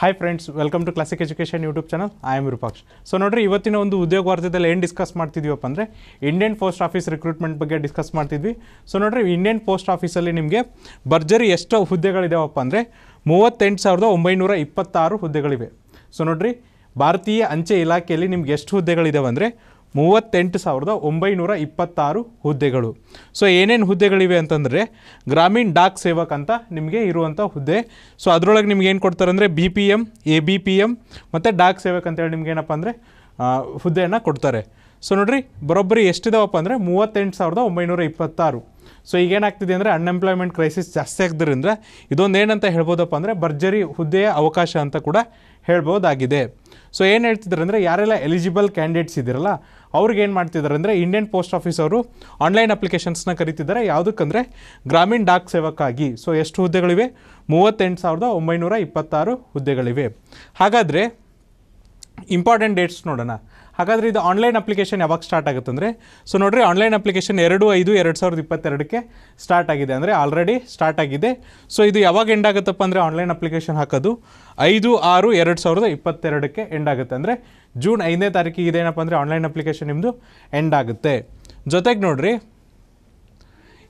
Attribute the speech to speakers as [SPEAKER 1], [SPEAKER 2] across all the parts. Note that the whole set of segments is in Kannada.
[SPEAKER 1] hi friends welcome to classic education YouTube channel I am Rupaksh so ನೋಡಿರಿ ಇವತ್ತಿನ ಒಂದು ಉದ್ಯೋಗ ವಾರ್ತೆದಲ್ಲಿ ಏನು ಡಿಸ್ಕಸ್ ಮಾಡ್ತಿದ್ವಿಪ್ಪ ಅಂದರೆ ಇಂಡಿಯನ್ ಪೋಸ್ಟ್ ಆಫೀಸ್ ರಿಕ್ರೂಟ್ಮೆಂಟ್ ಬಗ್ಗೆ ಡಿಸ್ಕಸ್ ಮಾಡ್ತಿದ್ವಿ ಸೊ ನೋಡಿರಿ ಇಂಡಿಯನ್ ಪೋಸ್ಟ್ ಆಫೀಸಲ್ಲಿ ನಿಮಗೆ ಭರ್ಜರಿ ಎಷ್ಟು ಹುದ್ದೆಗಳಿದಾವಪ್ಪ ಅಂದರೆ ಮೂವತ್ತೆಂಟು ಸಾವಿರದ ಒಂಬೈನೂರ ಇಪ್ಪತ್ತಾರು ಹುದ್ದೆಗಳಿವೆ ಸೊ ನೋಡಿರಿ ಭಾರತೀಯ ಅಂಚೆ ಇಲಾಖೆಯಲ್ಲಿ ನಿಮ್ಗೆ ಎಷ್ಟು ಹುದ್ದೆಗಳಿದಾವೆ ಅಂದರೆ ಮೂವತ್ತೆಂಟು ಸಾವಿರದ ಒಂಬೈನೂರ ಇಪ್ಪತ್ತಾರು ಹುದ್ದೆಗಳು ಸೊ ಏನೇನು ಹುದ್ದೆಗಳಿವೆ ಅಂತಂದರೆ ಗ್ರಾಮೀಣ್ ಡಾಕ್ ಸೇವಕ್ ಅಂತ ನಿಮಗೆ ಇರುವಂಥ ಹುದ್ದೆ ಸೊ ಅದರೊಳಗೆ ನಿಮ್ಗೆ ಏನು ಕೊಡ್ತಾರೆ ಅಂದರೆ B P M A B P M ಮತ್ತು ಡಾಕ್ ಸೇವಕ್ ಅಂತೇಳಿ ನಿಮ್ಗೆ ಏನಪ್ಪ ಅಂದರೆ ಹುದ್ದೆಯನ್ನು ಕೊಡ್ತಾರೆ ಸೊ ನೋಡಿರಿ ಬರೋಬ್ಬರಿ ಎಷ್ಟಿದಾವಪ್ಪ ಅಂದರೆ ಮೂವತ್ತೆಂಟು ಸಾವಿರದ ಒಂಬೈನೂರ ಇಪ್ಪತ್ತಾರು ಸೊ ಈಗೇನಾಗ್ತಿದೆ ಅಂದರೆ ಅನ್ಎಂಪ್ಲಾಯ್ಮೆಂಟ್ ಕ್ರೈಸಿಸ್ ಜಾಸ್ತಿ ಆಗಿದ್ರಿಂದ ಇದೊಂದು ಏನಂತ ಹೇಳ್ಬೋದಪ್ಪ ಅಂದರೆ ಭರ್ಜರಿ ಹುದ್ದೆಯ ಅವಕಾಶ ಅಂತ ಕೂಡ ಹೇಳ್ಬೋದಾಗಿದೆ ಸೊ ಏನು ಹೇಳ್ತಿದ್ದಾರೆ ಅಂದರೆ ಯಾರೆಲ್ಲ ಎಲಿಜಿಬಲ್ ಕ್ಯಾಂಡಿಡೇಟ್ಸ್ ಇದ್ದಿರಲ್ಲ ಅವ್ರಿಗೆ ಏನು ಮಾಡ್ತಿದ್ದಾರೆ ಅಂದರೆ ಇಂಡಿಯನ್ ಪೋಸ್ಟ್ ಆಫೀಸ್ ಅವರು ಆನ್ಲೈನ್ ಅಪ್ಲಿಕೇಶನ್ಸ್ನ ಕರಿತಿದ್ದಾರೆ ಯಾವುದಕ್ಕಂದರೆ ಗ್ರಾಮೀಣ ಡಾಕ್ ಸೇವಕ್ಕಾಗಿ ಸೊ ಎಷ್ಟು ಹುದ್ದೆಗಳಿವೆ ಮೂವತ್ತೆಂಟು ಸಾವಿರದ ಒಂಬೈನೂರ ಇಪ್ಪತ್ತಾರು ಹುದ್ದೆಗಳಿವೆ ಹಾಗಾದರೆ ಇಂಪಾರ್ಟೆಂಟ್ ಡೇಟ್ಸ್ ನೋಡೋಣ ಹಾಗಾದರೆ ಇದು ಆನ್ಲೈನ್ ಅಪ್ಲಿಕೇಶನ್ ಯಾವಾಗ ಸ್ಟಾರ್ಟ್ ಆಗುತ್ತೆ ಅಂದರೆ ಸೊ ನೋಡಿರಿ ಆನ್ಲೈನ್ ಅಪ್ಲಿಕೇಶನ್ ಎರಡು ಐದು ಎರಡು ಸಾವಿರದ ಇಪ್ಪತ್ತೆರಡಕ್ಕೆ ಸ್ಟಾರ್ಟ್ ಆಗಿದೆ ಅಂದರೆ ಆಲ್ರೆಡಿ ಸ್ಟಾರ್ಟ್ ಆಗಿದೆ ಸೊ ಇದು ಯಾವಾಗ ಎಂಡ್ ಆಗುತ್ತಪ್ಪ ಅಂದರೆ ಆನ್ಲೈನ್ ಅಪ್ಲಿಕೇಶನ್ ಹಾಕೋದು ಐದು ಆರು ಎರಡು ಸಾವಿರದ ಇಪ್ಪತ್ತೆರಡಕ್ಕೆ ಎಂಡ್ ಆಗುತ್ತೆ ಅಂದರೆ ಜೂನ್ ಐದನೇ ತಾರೀಕಿಗೆ ಇದೇನಪ್ಪ ಅಂದರೆ ಆನ್ಲೈನ್ ಅಪ್ಲಿಕೇಶನ್ ನಿಮ್ಮದು ಎಂಡ್ ಆಗುತ್ತೆ ಜೊತೆಗೆ ನೋಡಿರಿ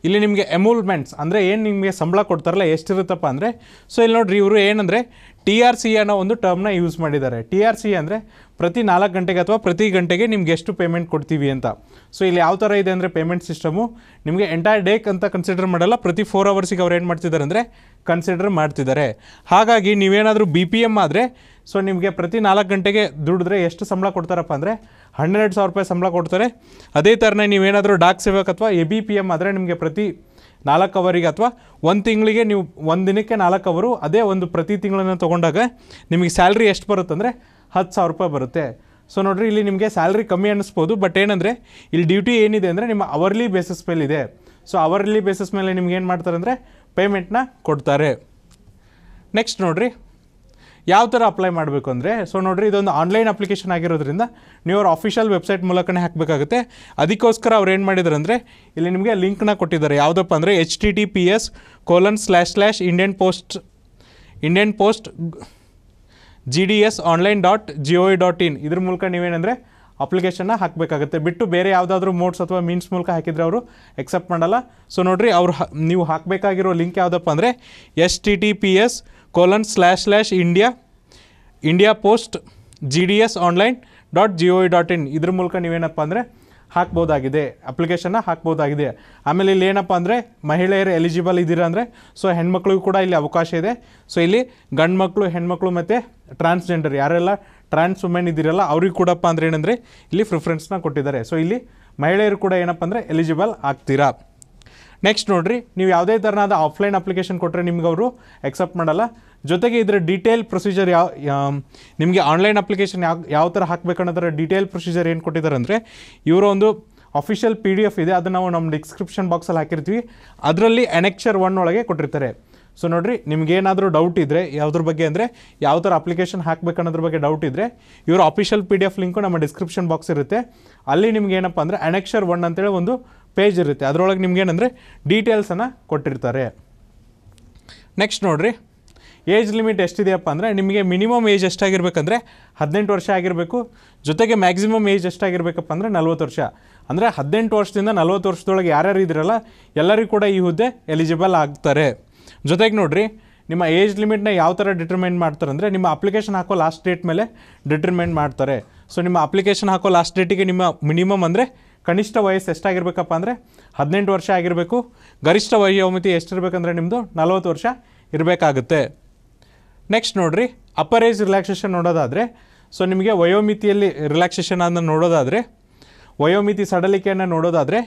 [SPEAKER 1] ಇಲ್ಲಿ ನಿಮಗೆ ಎಮೂಲ್ಮೆಂಟ್ಸ್ ಅಂದರೆ ಏನು ನಿಮಗೆ ಸಂಬಳ ಕೊಡ್ತಾರಲ್ಲ ಎಷ್ಟಿರುತ್ತಪ್ಪ ಅಂದರೆ ಸೊ ಇಲ್ಲಿ ನೋಡಿರಿ ಇವರು ಏನಂದರೆ ಟಿ ಆರ್ ಸಿ ಅನ್ನೋ ಒಂದು ಟರ್ಮ್ನ ಯೂಸ್ ಮಾಡಿದ್ದಾರೆ ಟಿ ಆರ್ ಸಿ ಅಂದರೆ ಪ್ರತಿ ನಾಲ್ಕು ಗಂಟೆಗೆ ಅಥವಾ ಪ್ರತಿ ಗಂಟೆಗೆ ನಿಮ್ಗೆ ಎಷ್ಟು ಪೇಮೆಂಟ್ ಕೊಡ್ತೀವಿ ಅಂತ ಸೊ ಇಲ್ಲಿ ಯಾವ ಥರ ಇದೆ ಅಂದರೆ ಪೇಮೆಂಟ್ ಸಿಸ್ಟಮು ನಿಮಗೆ ಎಂಟೈರ್ ಡೇಕ್ ಅಂತ ಕನ್ಸಿಡರ್ ಮಾಡಲ್ಲ ಪ್ರತಿ ಫೋರ್ ಅವರ್ಸಿಗೆ ಅವ್ರು ಏನು ಮಾಡ್ತಿದ್ದಾರೆ ಅಂದರೆ ಕನ್ಸಿಡರ್ ಮಾಡ್ತಿದ್ದಾರೆ ಹಾಗಾಗಿ ನೀವೇನಾದರೂ ಬಿ ಪಿ ಎಮ್ ಆದರೆ ಸೊ ನಿಮಗೆ ಪ್ರತಿ ನಾಲ್ಕು ಗಂಟೆಗೆ ದುಡಿದ್ರೆ ಎಷ್ಟು ಸಂಬಳ ಕೊಡ್ತಾರಪ್ಪ ಅಂದರೆ ಹನ್ನೆರಡು ಸಾವಿರ ರೂಪಾಯಿ ಸಂಬಳ ಕೊಡ್ತಾರೆ ಅದೇ ಥರನೇ ನೀವೇನಾದರೂ ಡಾಕ್ ಸೇವಕ್ ಅಥವಾ ಎ ಬಿ ಪಿ ಎಮ್ ಆದರೆ ನಿಮಗೆ ಪ್ರತಿ ನಾಲ್ಕು ಅವರಿಗೆ ಅಥವಾ ಒಂದು ತಿಂಗಳಿಗೆ ನೀವು ಒಂದು ದಿನಕ್ಕೆ ನಾಲ್ಕು ಅವರು ಅದೇ ಒಂದು ಪ್ರತಿ ತಿಂಗಳನ್ನು ತೊಗೊಂಡಾಗ ನಿಮಗೆ ಸ್ಯಾಲ್ರಿ ಎಷ್ಟು ಬರುತ್ತೆ ಅಂದರೆ ಹತ್ತು ಸಾವಿರ ರೂಪಾಯಿ ಬರುತ್ತೆ ಸೊ ನೋಡಿರಿ ಇಲ್ಲಿ ನಿಮಗೆ ಸ್ಯಾಲ್ರಿ ಕಮ್ಮಿ ಅನ್ನಿಸ್ಬೋದು ಬಟ್ ಏನಂದರೆ ಇಲ್ಲಿ ಡ್ಯೂಟಿ ಏನಿದೆ ಅಂದರೆ ನಿಮ್ಮ ಅವರ್ಲಿ ಬೇಸಿಸ್ ಮೇಲೆ ಇದೆ ಸೊ ಅವರ್ಲಿ ಬೇಸಿಸ್ ಮೇಲೆ ನಿಮ್ಗೆ ಏನು ಮಾಡ್ತಾರೆ ಅಂದರೆ ಪೇಮೆಂಟ್ನ ಕೊಡ್ತಾರೆ ನೆಕ್ಸ್ಟ್ ನೋಡಿರಿ ಯಾವ ಥರ ಅಪ್ಲೈ ಮಾಡಬೇಕು ಅಂದರೆ ಸೊ ನೋಡಿರಿ ಇದೊಂದು ಆನ್ಲೈನ್ ಅಪ್ಲಿಕೇಶನ್ ಆಗಿರೋದ್ರಿಂದ ನೀವು ಅವ್ರ ಅಫಿಷಿಯಲ್ ವೆಬ್ಸೈಟ್ ಮೂಲಕನೇ ಹಾಕಬೇಕಾಗುತ್ತೆ ಅದಕ್ಕೋಸ್ಕರ ಅವ್ರು ಏನು ಮಾಡಿದ್ದಾರೆ ಅಂದರೆ ಇಲ್ಲಿ ನಿಮಗೆ ಲಿಂಕ್ನ ಕೊಟ್ಟಿದ್ದಾರೆ ಯಾವುದಪ್ಪ ಅಂದರೆ H T T P S colon slash slash Indian post Indian post G D S online dot G O dot in ಇದ್ರ ಮೂಲಕ ನೀವೇನಂದರೆ ಅಪ್ಲಿಕೇಶನ್ನ ಹಾಕಬೇಕಾಗುತ್ತೆ ಬಿಟ್ಟು ಬೇರೆ ಯಾವುದಾದ್ರೂ ಮೋಡ್ಸ್ ಅಥವಾ ಮೀನ್ಸ್ ಮೂಲಕ ಹಾಕಿದರೆ ಅವರು ಎಕ್ಸೆಪ್ಟ್ ಮಾಡಲ್ಲ ಸೊ ನೋಡಿರಿ ಅವ್ರು ನೀವು ಹಾಕಬೇಕಾಗಿರೋ ಲಿಂಕ್ ಯಾವುದಪ್ಪ ಅಂದರೆ S T T P S colon slash slash India India post G D S online dot G O dot in ಇದ್ರ ಮೂಲಕ ನೀವೇನಪ್ಪ ಅಂದರೆ ಹಾಕ್ಬೋದಾಗಿದೆ ಅಪ್ಲಿಕೇಶನ್ನ ಹಾಕ್ಬೋದಾಗಿದೆ ಆಮೇಲೆ ಇಲ್ಲಿ ಏನಪ್ಪ ಅಂದರೆ ಮಹಿಳೆಯರು ಎಲಿಜಿಬಲ್ ಇದ್ದೀರಾ ಅಂದರೆ ಸೊ ಹೆಣ್ಮಕ್ಳಿಗೂ ಕೂಡ ಇಲ್ಲಿ ಅವಕಾಶ ಇದೆ ಸೊ ಇಲ್ಲಿ ಗಂಡು ಮಕ್ಕಳು ಹೆಣ್ಮಕ್ಳು ಮತ್ತು ಟ್ರಾನ್ಸ್ಜೆಂಡರ್ ಯಾರೆಲ್ಲ ಟ್ರಾನ್ಸ್ ವುಮೆನ್ ಇದ್ದೀರಲ್ಲ ಅವ್ರಿಗೆ ಕೂಡಪ್ಪ ಅಂದರೆ ಏನಂದರೆ ಇಲ್ಲಿ ಪ್ರಿಫರೆನ್ಸ್ನ ಕೊಟ್ಟಿದ್ದಾರೆ ಸೊ ಇಲ್ಲಿ ಮಹಿಳೆಯರು ಕೂಡ ಏನಪ್ಪ ಅಂದರೆ ಎಲಿಜಿಬಲ್ ಆಗ್ತೀರಾ ನೆಕ್ಸ್ಟ್ ನೋಡಿರಿ ನೀವು ಯಾವುದೇ ಥರನಾದ ಆಫ್ಲೈನ್ ಅಪ್ಲಿಕೇಶನ್ ಕೊಟ್ಟರೆ ನಿಮ್ಗೆ ಅವರು ಎಕ್ಸೆಪ್ಟ್ ಮಾಡಲ್ಲ ಜೊತೆಗೆ ಇದರ ಡೀಟೇಲ್ ಪ್ರೊಸೀಜರ್ ಯಾವ ನಿಮಗೆ ಆನ್ಲೈನ್ ಅಪ್ಲಿಕೇಶನ್ ಯಾವ ಯಾವ ಥರ ಹಾಕಬೇಕು ಅನ್ನೋದರ ಡೀಟೇಲ್ ಪ್ರೊಸೀಜರ್ ಏನು ಕೊಟ್ಟಿದ್ದಾರೆ ಅಂದರೆ ಇವರ ಒಂದು ಅಫಿಷಿಯಲ್ ಪಿ ಡಿ ಎಫ್ ಇದೆ ಅದನ್ನು ನಾವು ನಮ್ಮ ಡಿಸ್ಕ್ರಿಪ್ಷನ್ ಬಾಕ್ಸಲ್ಲಿ ಹಾಕಿರ್ತೀವಿ ಅದರಲ್ಲಿ ಎನೆಕ್ಷರ್ ಒನ್ ಒಳಗೆ ಕೊಟ್ಟಿರ್ತಾರೆ ಸೊ ನೋಡಿರಿ ಏನಾದರೂ ಡೌಟ್ ಇದ್ದರೆ ಯಾವುದ್ರ ಬಗ್ಗೆ ಅಂದರೆ ಯಾವ ಥರ ಅಪ್ಲಿಕೇಶನ್ ಹಾಕಬೇಕು ಅನ್ನೋದ್ರ ಬಗ್ಗೆ ಡೌಟ್ ಇದ್ದರೆ ಇವರು official P D F link ನಮ್ಮ ಡಿಸ್ಕ್ರಿಪ್ಷನ್ ಬಾಕ್ಸ್ ಇರುತ್ತೆ ಅಲ್ಲಿ ನಿಮ್ಗೆ ಏನಪ್ಪ ಅಂದರೆ ಅನೆಕ್ಷರ್ ಒನ್ ಅಂತೇಳಿ ಒಂದು ಪೇಜ್ ಇರುತ್ತೆ ಅದರೊಳಗೆ ನಿಮ್ಗೆ ಏನಂದರೆ ಡೀಟೇಲ್ಸನ್ನು ಕೊಟ್ಟಿರ್ತಾರೆ ನೆಕ್ಸ್ಟ್ ನೋಡಿರಿ ಏಜ್ ಲಿಮಿಟ್ ಎಷ್ಟಿದೆಯಪ್ಪ ಅಂದರೆ ನಿಮಗೆ ಮಿನಿಮಮ್ ಏಜ್ ಎಷ್ಟಾಗಿರ್ಬೇಕಂದ್ರೆ ಹದಿನೆಂಟು ವರ್ಷ ಆಗಿರಬೇಕು ಜೊತೆಗೆ ಮ್ಯಾಕ್ಸಿಮಮ್ ಏಜ್ ಎಷ್ಟಾಗಿರ್ಬೇಕಪ್ಪ ಅಂದರೆ ನಲ್ವತ್ತು ವರ್ಷ ಅಂದರೆ ಹದಿನೆಂಟು ವರ್ಷದಿಂದ ನಲ್ವತ್ತು ವರ್ಷದೊಳಗೆ ಯಾರ್ಯಾರು ಇದ್ರಲ್ಲ ಎಲ್ಲರಿಗೂ ಕೂಡ ಈ ಹುದ್ದೆ ಎಲಿಜಿಬಲ್ ಆಗ್ತಾರೆ ಜೊತೆಗೆ ನೋಡಿರಿ ನಿಮ್ಮ ಏಜ್ ಲಿಮಿಟ್ನ ಯಾವ ಥರ ಡಿಟರ್ಮೈನ್ ಮಾಡ್ತಾರೆ ಅಂದರೆ ನಿಮ್ಮ ಅಪ್ಲಿಕೇಶನ್ ಹಾಕೋ ಲಾಸ್ಟ್ ಡೇಟ್ ಮೇಲೆ ಡಿಟರ್ಮೆಂಟ್ ಮಾಡ್ತಾರೆ ಸೊ ನಿಮ್ಮ ಅಪ್ಲಿಕೇಶನ್ ಹಾಕೋ ಲಾಸ್ಟ್ ಡೇಟಿಗೆ ನಿಮ್ಮ ಮಿನಿಮಮ್ ಅಂದರೆ ಕನಿಷ್ಠ ವಯಸ್ಸು ಎಷ್ಟಾಗಿರ್ಬೇಕಪ್ಪ ಅಂದರೆ ಹದಿನೆಂಟು ವರ್ಷ ಆಗಿರಬೇಕು ಗರಿಷ್ಠ ವಯೋಮಿತಿ ಎಷ್ಟಿರಬೇಕಂದ್ರೆ ನಿಮ್ಮದು ನಲವತ್ತು ವರ್ಷ ಇರಬೇಕಾಗುತ್ತೆ ನೆಕ್ಸ್ಟ್ ನೋಡಿರಿ ಅಪ್ಪರ್ ಏಜ್ ರಿಲ್ಯಾಕ್ಸೇಷನ್ ನೋಡೋದಾದರೆ ಸೊ ನಿಮಗೆ ವಯೋಮಿತಿಯಲ್ಲಿ ರಿಲ್ಯಾಕ್ಸೇಷನ್ ಅದನ್ನು ನೋಡೋದಾದರೆ ವಯೋಮಿತಿ ಸಡಲಿಕೆಯನ್ನು ನೋಡೋದಾದರೆ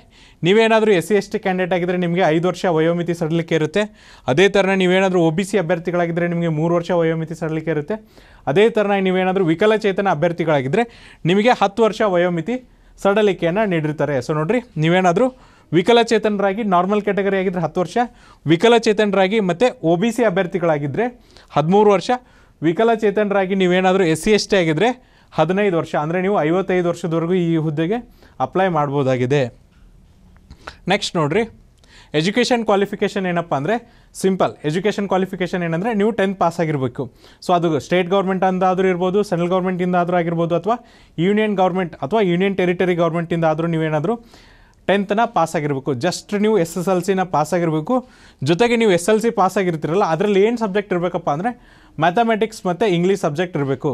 [SPEAKER 1] ನೀವೇನಾದರೂ S C S T candidate ಆಗಿದ್ದರೆ ನಿಮಗೆ ಐದು ವರ್ಷ ವಯೋಮಿತಿ ಸಡಲಿಕೆ ಇರುತ್ತೆ ಅದೇ ಥರ ನೀವೇನಾದರೂ ಒ ಬಿ ಸಿ ಅಭ್ಯರ್ಥಿಗಳಾಗಿದ್ದರೆ ನಿಮಗೆ ಮೂರು ವರ್ಷ ವಯೋಮಿತಿ ಸಡಲಿಕೆ ಇರುತ್ತೆ ಅದೇ ಥರನ ನೀವೇನಾದರೂ ವಿಕಲಚೇತನ ಅಭ್ಯರ್ಥಿಗಳಾಗಿದ್ದರೆ ನಿಮಗೆ ಹತ್ತು ವರ್ಷ ವಯೋಮಿತಿ ಸಡಲಿಕೆಯನ್ನು ನೀಡಿರ್ತಾರೆ ಸೊ ನೋಡಿರಿ ನೀವೇನಾದರೂ ವಿಕಲಚೇತನರಾಗಿ ನಾರ್ಮಲ್ ಕ್ಯಾಟಗರಿ ಆಗಿದ್ದರೆ ಹತ್ತು ವರ್ಷ ವಿಕಲಚೇತನರಾಗಿ ಮತ್ತು ಒ ಬಿ ಸಿ ಅಭ್ಯರ್ಥಿಗಳಾಗಿದ್ದರೆ ಹದಿಮೂರು ವರ್ಷ ವಿಕಲಚೇತನರಾಗಿ ನೀವೇನಾದರೂ ಎಸ್ ಸಿ ಎಸ್ ಟಿ ಆಗಿದ್ದರೆ ಹದಿನೈದು ವರ್ಷ ಅಂದರೆ ನೀವು ಐವತ್ತೈದು ವರ್ಷದವರೆಗೂ ಈ ಹುದ್ದೆಗೆ ಅಪ್ಲೈ ಮಾಡ್ಬೋದಾಗಿದೆ ನೆಕ್ಸ್ಟ್ ನೋಡಿರಿ ಎಜುಕೇಷನ್ ಕ್ವಾಲಿಫಿಕೇಷನ್ ಏನಪ್ಪ ಅಂದರೆ ಸಿಂಪಲ್ ಎಜುಕೇಷನ್ ಕ್ವಾಲಿಫಿಕೇಷನ್ ಏನಂದರೆ ನೀವು ಟೆಂತ್ ಪಾಸ್ ಆಗಿರಬೇಕು ಸೊ ಅದು ಸ್ಟೇಟ್ ಗೌರ್ಮೆಂಟ್ ಅಂದಾದರೂ ಇರ್ಬೋದು ಸೆಂಟ್ರಲ್ ಗೌರ್ಮೆಂಟಿಂದ ಆದರೂ ಆಗಿರ್ಬೋದು ಅಥವಾ ಯೂನಿಯನ್ ಗೌರ್ಮೆಂಟ್ ಅಥವಾ ಯೂನಿಯನ್ ಟೆರಿಟರಿ ಗೌರ್ಮೆಂಟಿಂದ ಆದರೂ ನೀವೇನಾದರೂ ಟೆಂತ್ನ ಪಾಸ್ ಆಗಿರಬೇಕು ಜಸ್ಟ್ ನೀವು ಎಸ್ ಎಸ್ ಎಲ್ ಸಿನ ಪಾಸ್ ಆಗಿರಬೇಕು ಜೊತೆಗೆ ನೀವು ಎಸ್ ಎಲ್ ಸಿ ಪಾಸ್ ಆಗಿರ್ತಿರಲ್ಲ ಅದರಲ್ಲಿ ಏನು ಸಬ್ಜೆಕ್ಟ್ ಇರಬೇಕಪ್ಪ ಅಂದರೆ ಮ್ಯಾಥಮೆಟಿಕ್ಸ್ ಮತ್ತು ಇಂಗ್ಲೀಷ್ ಸಬ್ಜೆಕ್ಟ್ ಇರಬೇಕು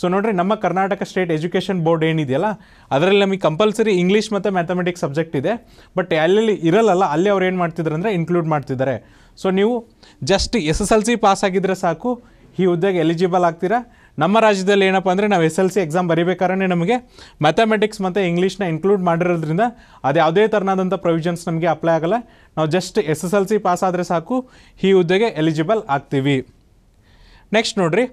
[SPEAKER 1] ಸೊ ನೋಡಿರಿ ನಮ್ಮ ಕರ್ನಾಟಕ ಸ್ಟೇಟ್ ಎಜುಕೇಷನ್ ಬೋರ್ಡ್ ಏನಿದೆಯಲ್ಲ ಅದರಲ್ಲಿ ನಮಗೆ ಕಂಪಲ್ಸರಿ ಇಂಗ್ಲೀಷ್ ಮತ್ತು ಮ್ಯಾಥಮೆಟಿಕ್ಸ್ ಸಬ್ಜೆಕ್ಟ್ ಇದೆ ಬಟ್ ಅಲ್ಲಿ ಇರಲ್ಲ ಅಲ್ಲಿ ಅವ್ರು ಏನು ಮಾಡ್ತಿದ್ರು ಅಂದರೆ ಇನ್ಕ್ಲೂಡ್ ಮಾಡ್ತಿದ್ದಾರೆ ಸೊ ನೀವು just S S L C pass ಆಗಿದ್ದರೆ ಸಾಕು ಈ ಹುದ್ದೆಗೆ ಎಲಿಜಿಬಲ್ ಆಗ್ತೀರಾ ನಮ್ಮ ರಾಜ್ಯದಲ್ಲಿ ಏನಪ್ಪ ಅಂದರೆ ನಾವು ಎಸ್ ಎಲ್ ಸಿ ಎಕ್ಸಾಮ್ ಬರೀಬೇಕಾದ್ರೆ ನಮಗೆ ಮ್ಯಾಥಮೆಟಿಕ್ಸ್ ಮತ್ತು ಇಂಗ್ಲೀಷ್ನ ಇನ್ಕ್ಲೂಡ್ ಮಾಡಿರೋದ್ರಿಂದ ಅದು ಯಾವುದೇ ಥರನಾದಂಥ ಪ್ರೊವಿಷನ್ಸ್ ನಮಗೆ ಅಪ್ಲೈ ಆಗಲ್ಲ ನಾವು just S S L C pass ಆದರೆ ಸಾಕು ಈ ಹುದ್ದೆಗೆ ಎಲಿಜಿಬಲ್ ಆಗ್ತೀವಿ ನೆಕ್ಸ್ಟ್ ನೋಡಿರಿ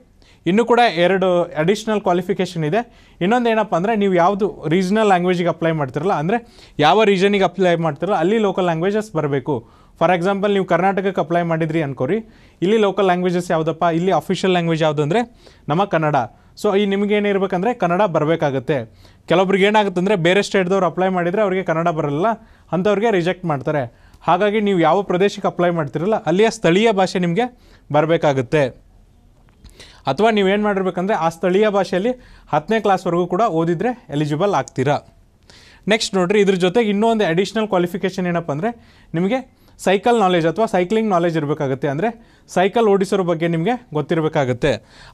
[SPEAKER 1] ಇನ್ನೂ ಕೂಡ ಎರಡು ಅಡಿಷ್ನಲ್ ಕ್ವಾಲಿಫಿಕೇಷನ್ ಇದೆ ಇನ್ನೊಂದು ಏನಪ್ಪ ಅಂದರೆ ನೀವು ಯಾವುದು ರೀಜನಲ್ ಲ್ಯಾಂಗ್ವೇಜಿಗೆ ಅಪ್ಲೈ ಮಾಡ್ತಿರಲ್ಲ ಅಂದರೆ ಯಾವ ರೀಜನಿಗೆ ಅಪ್ಲೈ ಮಾಡ್ತಿರಲ್ಲ ಅಲ್ಲಿ ಲೋಕಲ್ ಲ್ಯಾಂಗ್ವೇಜಸ್ ಬರಬೇಕು ಫಾರ್ ಎಕ್ಸಾಂಪಲ್ ನೀವು ಕರ್ನಾಟಕಕ್ಕೆ ಅಪ್ಲೈ ಮಾಡಿದ್ರಿ ಅನ್ಕೋರಿ ಇಲ್ಲಿ ಲೋಕಲ್ ಲ್ಯಾಂಗ್ವೇಜಸ್ ಯಾವುದಪ್ಪ ಇಲ್ಲಿ ಅಫಿಷಿಯಲ್ ಲ್ಯಾಂಗ್ವೇಜ್ ಯಾವುದಂದ್ರೆ ನಮ್ಮ ಕನ್ನಡ ಸೊ ಈ ನಿಮ್ಗೆ ಏನಿರಬೇಕಂದ್ರೆ ಕನ್ನಡ ಬರಬೇಕಾಗತ್ತೆ ಕೆಲವೊಬ್ರಿಗೆ ಏನಾಗುತ್ತೆ ಅಂದರೆ ಬೇರೆ ಸ್ಟೇಟ್ದವ್ರು ಅಪ್ಲೈ ಮಾಡಿದರೆ ಅವರಿಗೆ ಕನ್ನಡ ಬರಲ್ಲ ಅಂಥವ್ರಿಗೆ ರಿಜೆಕ್ಟ್ ಮಾಡ್ತಾರೆ ಹಾಗಾಗಿ ನೀವು ಯಾವ ಪ್ರದೇಶಕ್ಕೆ ಅಪ್ಲೈ ಮಾಡ್ತಿರಲ್ಲ ಅಲ್ಲಿಯ ಸ್ಥಳೀಯ ಭಾಷೆ ನಿಮಗೆ ಬರಬೇಕಾಗುತ್ತೆ ಅಥವಾ ನೀವೇನು ಮಾಡಿರ್ಬೇಕಂದ್ರೆ ಆ ಸ್ಥಳೀಯ ಭಾಷೆಯಲ್ಲಿ ಹತ್ತನೇ ಕ್ಲಾಸ್ವರೆಗೂ ಕೂಡ ಓದಿದರೆ ಎಲಿಜಿಬಲ್ ಆಗ್ತೀರಾ ನೆಕ್ಸ್ಟ್ ನೋಡಿರಿ ಇದ್ರ ಜೊತೆಗೆ ಇನ್ನೂ ಒಂದು ಅಡಿಷ್ನಲ್ ಕ್ವಾಲಿಫಿಕೇಷನ್ ಏನಪ್ಪ ಅಂದರೆ ನಿಮಗೆ ಸೈಕಲ್ ನಾಲೆಜ್ ಅಥವಾ ಸೈಕ್ಲಿಂಗ್ ನಾಲೆಜ್ ಇರಬೇಕಾಗುತ್ತೆ ಅಂದರೆ ಸೈಕಲ್ ಓಡಿಸೋರ ಬಗ್ಗೆ ನಿಮಗೆ ಗೊತ್ತಿರಬೇಕಾಗುತ್ತೆ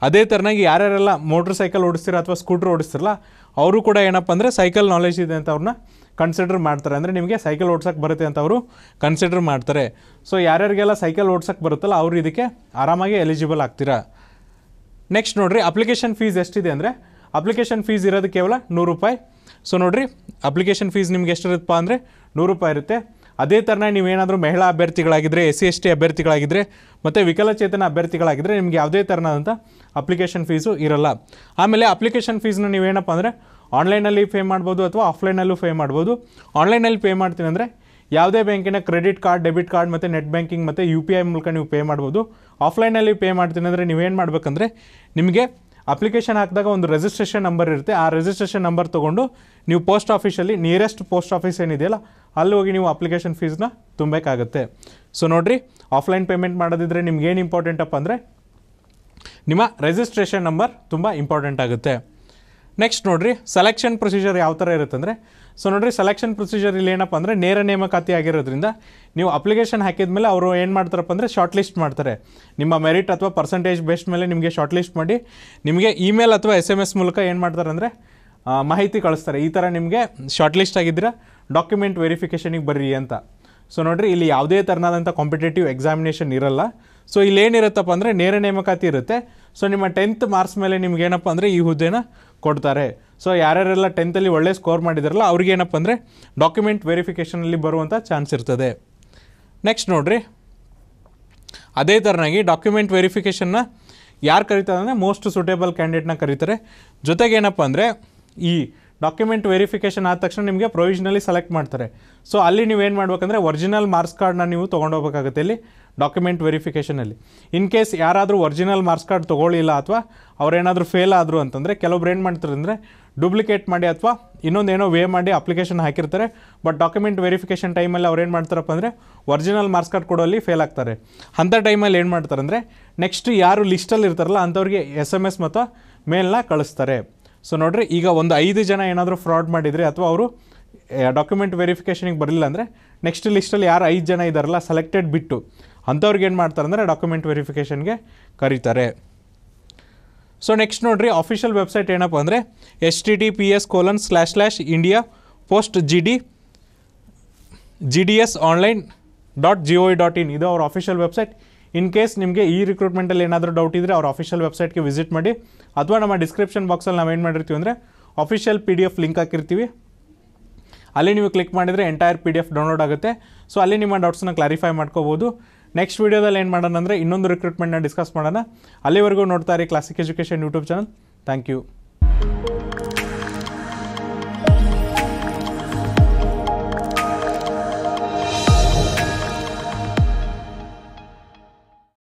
[SPEAKER 1] ಅದೇ ಥರನಾಗಿ ಯಾರ್ಯಾರೆಲ್ಲ ಮೋಟ್ರ್ ಸೈಕಲ್ ಓಡಿಸ್ತೀರ ಅಥವಾ ಸ್ಕೂಟ್ರ್ ಓಡಿಸ್ತಿರಲ್ಲ ಅವರು ಕೂಡ ಏನಪ್ಪ ಅಂದರೆ ಸೈಕಲ್ ನಾಲೆಜ್ ಇದೆ ಅಂತ ಅವ್ರನ್ನ ಕನ್ಸಿಡರ್ ಮಾಡ್ತಾರೆ ಅಂದರೆ ನಿಮಗೆ ಸೈಕಲ್ ಓಡ್ಸೋಕ್ಕೆ ಬರುತ್ತೆ ಅಂತ ಅವರು ಕನ್ಸಿಡರ್ ಮಾಡ್ತಾರೆ ಸೊ ಯಾರ್ಯಾರಿಗೆಲ್ಲ ಸೈಕಲ್ ಓಡ್ಸೋಕ್ಕೆ ಬರುತ್ತಲ್ಲ ಅವರು ಇದಕ್ಕೆ ಆರಾಮಾಗಿ ಎಲಿಜಿಬಲ್ ಆಗ್ತೀರಾ ನೆಕ್ಸ್ಟ್ ನೋಡಿರಿ ಅಪ್ಲಿಕೇಶನ್ ಫೀಸ್ ಎಷ್ಟಿದೆ ಅಂದರೆ ಅಪ್ಲಿಕೇಶನ್ ಫೀಸ್ ಇರೋದು ಕೇವಲ ನೂರು ರೂಪಾಯಿ ಸೊ ನೋಡಿರಿ ಅಪ್ಲಿಕೇಶನ್ ಫೀಸ್ ನಿಮ್ಗೆ ಎಷ್ಟಿರುತ್ತಪ್ಪ ಅಂದರೆ ನೂರು ರೂಪಾಯಿ ಇರುತ್ತೆ ಅದೇ ಥರನ ನೀವೇನಾದರೂ ಮಹಿಳಾ ಅಭ್ಯರ್ಥಿಗಳಾಗಿದ್ದರೆ ಎಸ್ ಸಿ ಎಸ್ ಟಿ ಅಭ್ಯರ್ಥಿಗಳಾಗಿದ್ದರೆ ಮತ್ತು ವಿಕಲಚೇತನ ಅಭ್ಯರ್ಥಿಗಳಾಗಿದ್ದರೆ ನಿಮಗೆ ಯಾವುದೇ ಥರನಾದಂಥ ಅಪ್ಲಿಕೇಶನ್ ಫೀಸು ಇರಲ್ಲ ಆಮೇಲೆ ಅಪ್ಲಿಕೇಶನ್ ಫೀಸ್ನ ನೀವೇನಪ್ಪ ಅಂದರೆ ಆನ್ಲೈನಲ್ಲಿ ಪೇ ಮಾಡ್ಬೋದು ಅಥವಾ ಆಫ್ಲೈನಲ್ಲೂ ಪೇ ಮಾಡ್ಬೋದು ಆನ್ಲೈನಲ್ಲಿ ಪೇ ಮಾಡ್ತೀನಿ ಅಂದರೆ ಯಾವುದೇ ಬ್ಯಾಂಕಿನ ಕ್ರೆಡಿಟ್ ಕಾರ್ಡ್ ಡೆಬಿಟ್ ಕಾರ್ಡ್ ಮತ್ತು ನೆಟ್ ಬ್ಯಾಂಕಿಂಗ್ ಮತ್ತು ಯು ಪಿ ಐ ಮೂಲಕ ನೀವು ಪೇ ಮಾಡ್ಬೋದು ಆಫ್ಲೈನಲ್ಲಿ ಪೇ ಮಾಡ್ತೀನಿ ಅಂದರೆ ನೀವೇನು ಮಾಡಬೇಕಂದ್ರೆ ನಿಮಗೆ ಅಪ್ಲಿಕೇಶನ್ ಹಾಕಿದಾಗ ಒಂದು ರಿಜಿಸ್ಟ್ರೇಷನ್ ನಂಬರ್ ಇರುತ್ತೆ ಆ ರಿಜಿಸ್ಟ್ರೇಷನ್ ನಂಬರ್ ತೊಗೊಂಡು ನೀವು ಪೋಸ್ಟ್ ಆಫೀಸಲ್ಲಿ ನಿಯರೆಸ್ಟ್ ಪೋಸ್ಟ್ ಆಫೀಸ್ ಏನಿದೆಯಲ್ಲ ಅಲ್ಲಿ ಹೋಗಿ ನೀವು ಅಪ್ಲಿಕೇಶನ್ ಫೀಸ್ನ ತುಂಬಬೇಕಾಗುತ್ತೆ ಸೊ ನೋಡಿರಿ ಆಫ್ಲೈನ್ ಪೇಮೆಂಟ್ ಮಾಡೋದಿದ್ರೆ ನಿಮ್ಗೆ ಏನು ಇಂಪಾರ್ಟೆಂಟಪ್ಪ ಅಂದರೆ ನಿಮ್ಮ ರಿಜಿಸ್ಟ್ರೇಷನ್ ನಂಬರ್ ತುಂಬ ಇಂಪಾರ್ಟೆಂಟ್ ಆಗುತ್ತೆ ನೆಕ್ಸ್ಟ್ ನೋಡಿರಿ ಸೆಲೆಕ್ಷನ್ ಪ್ರೊಸೀಜರ್ ಯಾವ ಥರ ಇರುತ್ತೆ ಸೊ ನೋಡಿರಿ ಸೆಲೆಕ್ಷನ್ ಪ್ರೊಸೀಜರ್ ಇಲ್ಲಿ ಏನಪ್ಪ ಅಂದರೆ ನೇರ ನೇಮಕಾತಿ ಆಗಿರೋದ್ರಿಂದ ನೀವು ಅಪ್ಲಿಕೇಶನ್ ಹಾಕಿದ ಮೇಲೆ ಅವರು ಏನು ಮಾಡ್ತಾರಪ್ಪ ಅಂದರೆ ಶಾರ್ಟ್ ಲಿಸ್ಟ್ ಮಾಡ್ತಾರೆ ನಿಮ್ಮ ಮೆರಿಟ್ ಅಥವಾ ಪರ್ಸೆಂಟೇಜ್ ಬೇಸ್ಡ್ ಮೇಲೆ ನಿಮಗೆ ಶಾರ್ಟ್ ಲಿಸ್ಟ್ ಮಾಡಿ ನಿಮಗೆ ಇಮೇಲ್ ಅಥವಾ ಎಸ್ ಎಮ್ ಎಸ್ ಮೂಲಕ ಏನು ಮಾಡ್ತಾರೆ ಅಂದರೆ ಮಾಹಿತಿ ಕಳಿಸ್ತಾರೆ ಈ ಥರ ನಿಮಗೆ ಶಾರ್ಟ್ ಲಿಸ್ಟ್ ಆಗಿದ್ದೀರಾ ಡಾಕ್ಯುಮೆಂಟ್ ವೆರಿಫಿಕೇಷನಿಗೆ ಬರ್ರಿ ಅಂತ ಸೊ ನೋಡಿರಿ ಇಲ್ಲಿ ಯಾವುದೇ ಥರನಾದಂಥ ಕಾಂಪಿಟೇಟಿವ್ ಎಕ್ಸಾಮಿನೇಷನ್ ಇರಲ್ಲ ಸೊ ಇಲ್ಲಿ ಏನಿರುತ್ತಪ್ಪ ಅಂದರೆ ನೇರ ನೇಮಕಾತಿ ಇರುತ್ತೆ ಸೊ ನಿಮ್ಮ ಟೆಂತ್ ಮಾರ್ಕ್ಸ್ ಮೇಲೆ ನಿಮ್ಗೆ ಏನಪ್ಪ ಅಂದರೆ ಈ ಹುದ್ದೆನ ಕೊಡ್ತಾರೆ ಸೊ ಯಾರ್ಯಾರೆಲ್ಲ ಟೆಂತಲ್ಲಿ ಒಳ್ಳೆ ಸ್ಕೋರ್ ಮಾಡಿದಾರಲ್ಲ ಅವ್ರಿಗೇನಪ್ಪ ಅಂದರೆ ಡಾಕ್ಯುಮೆಂಟ್ ವೆರಿಫಿಕೇಷನಲ್ಲಿ ಬರುವಂಥ ಚಾನ್ಸ್ ಇರ್ತದೆ ನೆಕ್ಸ್ಟ್ ನೋಡಿರಿ ಅದೇ ಥರನಾಗಿ ಡಾಕ್ಯುಮೆಂಟ್ ವೆರಿಫಿಕೇಷನ್ನ ಯಾರು ಕರೀತಾರೆ ಅಂದರೆ ಮೋಸ್ಟ್ ಸೂಟೇಬಲ್ ಕ್ಯಾಂಡಿಡೇಟ್ನ ಕರೀತಾರೆ ಜೊತೆಗೇನಪ್ಪ ಅಂದರೆ ಈ ಡಾಕ್ಯುಮೆಂಟ್ ವೆರಿಫಿಕೇಷನ್ ಆದ ತಕ್ಷಣ ನಿಮಗೆ ಪ್ರೊವಿಷನಲಿ ಸೆಲೆಕ್ಟ್ ಮಾಡ್ತಾರೆ ಸೊ ಅಲ್ಲಿ ನೀವು ಏನು ಮಾಡಬೇಕಂದ್ರೆ ಒರಿಜಿನಲ್ ಮಾರ್ಕ್ಸ್ ಕಾರ್ಡ್ನ ನೀವು ತೊಗೊಂಡೋಗ್ಬೇಕಾಗುತ್ತೆ ಇಲ್ಲಿ ಡಾಕ್ಯುಮೆಂಟ್ ವೆರಿಫಿಕೇಷನಲ್ಲಿ ಇನ್ ಕೇಸ್ ಯಾರಾದರೂ ಒರಿಜಿನಲ್ ಮಾರ್ಕ್ಸ್ ಕಾರ್ಡ್ ತೊಗೊಳ್ಳಿಲ್ಲ ಅಥವಾ ಅವರೇನಾದರೂ ಫೇಲ್ ಆದರು ಅಂತಂದರೆ ಕೆಲವೊಬ್ರು ಏನು ಮಾಡ್ತಾರೆ ಅಂದರೆ ಡೂಪ್ಲಿಕೇಟ್ ಮಾಡಿ ಅಥವಾ ಇನ್ನೊಂದೇನೋ ವೇ ಮಾಡಿ ಅಪ್ಲಿಕೇಶನ್ ಹಾಕಿರ್ತಾರೆ ಬಟ್ ಡಾಕ್ಯುಮೆಂಟ್ ವೆರಿಫಿಕೇಷನ್ ಟೈಮಲ್ಲಿ ಅವ್ರು ಏನು ಮಾಡ್ತಾರಪ್ಪ ಅಂದರೆ ಒರಿಜಿನಲ್ ಮಾರ್ಕ್ಸ್ ಕಾರ್ಡ್ ಕೊಡೋಲ್ಲಿ ಫೇಲ್ ಆಗ್ತಾರೆ ಅಂಥ ಟೈಮಲ್ಲಿ ಏನು ಮಾಡ್ತಾರೆ ಅಂದರೆ ನೆಕ್ಸ್ಟ್ ಯಾರು ಲಿಸ್ಟಲ್ಲಿ ಇರ್ತಾರಲ್ಲ ಅಂಥವ್ರಿಗೆ ಎಸ್ ಎಮ್ ಎಸ್ ಮತ್ತು ಮೇಲ್ನ ಕಳಿಸ್ತಾರೆ ಸೊ ನೋಡ್ರಿ ಈಗ ಒಂದು ಐದು ಜನ ಏನಾದರೂ ಫ್ರಾಡ್ ಮಾಡಿದರೆ ಅಥವಾ ಅವರು ಡಾಕ್ಯುಮೆಂಟ್ ವೆರಿಫಿಕೇಷನಿಗೆ ಬರಲಿಲ್ಲ ಅಂದರೆ ನೆಕ್ಸ್ಟ್ ಲಿಸ್ಟಲ್ಲಿ ಯಾರು ಐದು ಜನ ಇದ್ದಾರಲ್ಲ ಸೆಲೆಕ್ಟೆಡ್ ಬಿಟ್ಟು ಅಂಥವ್ರಿಗೆ ಏನು ಮಾಡ್ತಾರೆ ಅಂದರೆ ಡಾಕ್ಯುಮೆಂಟ್ ವೆರಿಫಿಕೇಷನ್ಗೆ ಕರೀತಾರೆ ಸೊ ನೆಕ್ಸ್ಟ್ ನೋಡಿರಿ ಅಫಿಷಿಯಲ್ ವೆಬ್ಸೈಟ್ ಏನಪ್ಪ ಅಂದರೆ H T T P S colon slash slash India post G D G D S online dot G O dot in ಇದು ಅವ್ರ ಅಫಿಷಿಯಲ್ ವೆಬ್ಸೈಟ್ ಇನ್ ಕೇಸ್ ನಿಮಗೆ ಈ ರಿಕ್ರೂಟ್ಮೆಂಟಲ್ಲಿ ಏನಾದರೂ ಡೌಟ್ ಇದ್ದರೆ ಅವ್ರ ಅಫಿಷಿಯಲ್ ವೆಬ್ಸೈಟ್ಗೆ ವಿಸಿಟ್ ಮಾಡಿ ಅಥವಾ ನಮ್ಮ ಡಿಸ್ಕ್ರಿಪ್ಷನ್ ಬಾಕ್ಸಲ್ಲಿ ಏನು ಮಾಡಿರ್ತೀವಿ ಅಂದರೆ official P D F link ಹಾಕಿರ್ತೀವಿ ಅಲ್ಲಿ ನೀವು ಕ್ಲಿಕ್ ಮಾಡಿದರೆ entire P D F download ಆಗುತ್ತೆ ಸೊ ಅಲ್ಲಿ ನಿಮ್ಮ ಡೌಟ್ಸನ್ನ ಕ್ಲಾರಿಫೈ ಮಾಡ್ಕೋಬೋದು ನೆಕ್ಸ್ಟ್ ವೀಡಿಯೋದಲ್ಲಿ ಏನು ಮಾಡೋಣ ಅಂದರೆ ಇನ್ನೊಂದು ರಿಕ್ರೂಟ್ಮೆಂಟ್ನ ಡಿಸ್ಕಸ್ ಮಾಡೋಣ ಅಲ್ಲಿವರೆಗೂ ನೋಡ್ತಾ ಇರಿ classic education YouTube channel thank you